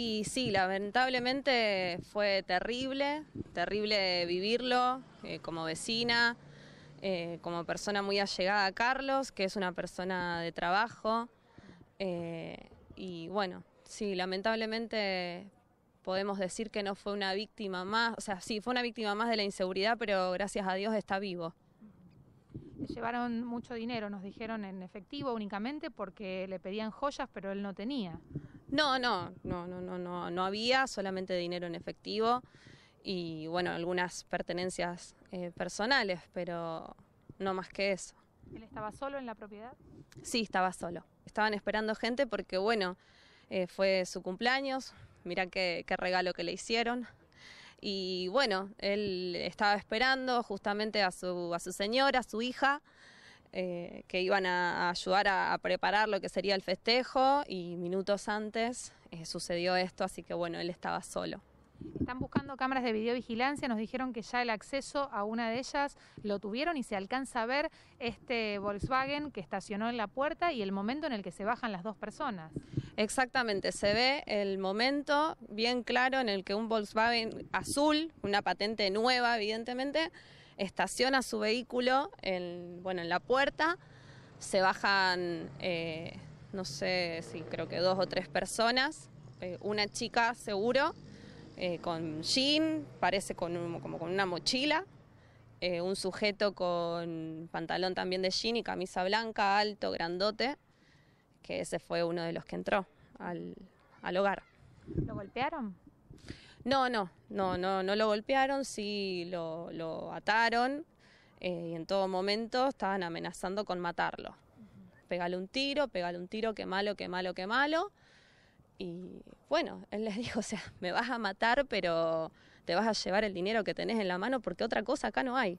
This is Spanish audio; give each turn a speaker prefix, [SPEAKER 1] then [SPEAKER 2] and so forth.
[SPEAKER 1] Y sí, lamentablemente fue terrible, terrible vivirlo eh, como vecina, eh, como persona muy allegada a Carlos, que es una persona de trabajo. Eh, y bueno, sí, lamentablemente podemos decir que no fue una víctima más, o sea, sí, fue una víctima más de la inseguridad, pero gracias a Dios está vivo.
[SPEAKER 2] Le Llevaron mucho dinero, nos dijeron en efectivo únicamente porque le pedían joyas, pero él no tenía.
[SPEAKER 1] No, no, no, no, no, no, no había, solamente dinero en efectivo y bueno, algunas pertenencias eh, personales, pero no más que eso.
[SPEAKER 2] ¿Él estaba solo en la propiedad?
[SPEAKER 1] Sí, estaba solo. Estaban esperando gente porque bueno, eh, fue su cumpleaños, mirá qué, qué regalo que le hicieron. Y bueno, él estaba esperando justamente a su, a su señora, a su hija, eh, que iban a, ayudar a, preparar lo que sería el festejo y minutos antes eh, sucedió esto, así que bueno, él estaba solo.
[SPEAKER 2] Están buscando cámaras de videovigilancia, nos dijeron que ya el acceso a una de ellas lo tuvieron y se alcanza a ver este Volkswagen que estacionó en la puerta y el momento en el que se bajan las dos personas.
[SPEAKER 1] Exactamente, se ve el momento bien claro en el que un Volkswagen azul, una patente nueva evidentemente, estaciona su vehículo en, bueno, en la puerta, se bajan, eh, no sé si creo que dos o tres personas, eh, una chica seguro, eh, con jean, parece con como con una mochila, un sujeto con pantalón también de jean y camisa blanca, alto, grandote, que ese fue uno de los que entró al, al hogar. ¿Lo golpearon? No, no, no, no, no lo golpearon, sí lo, lo ataron eh, y en todo momento estaban amenazando con matarlo. Pégale un tiro, pégale un tiro, qué malo, qué malo, qué malo. Y bueno, él les dijo, o sea, me vas a matar, pero te vas a llevar el dinero que tenés en la mano porque otra cosa acá no hay.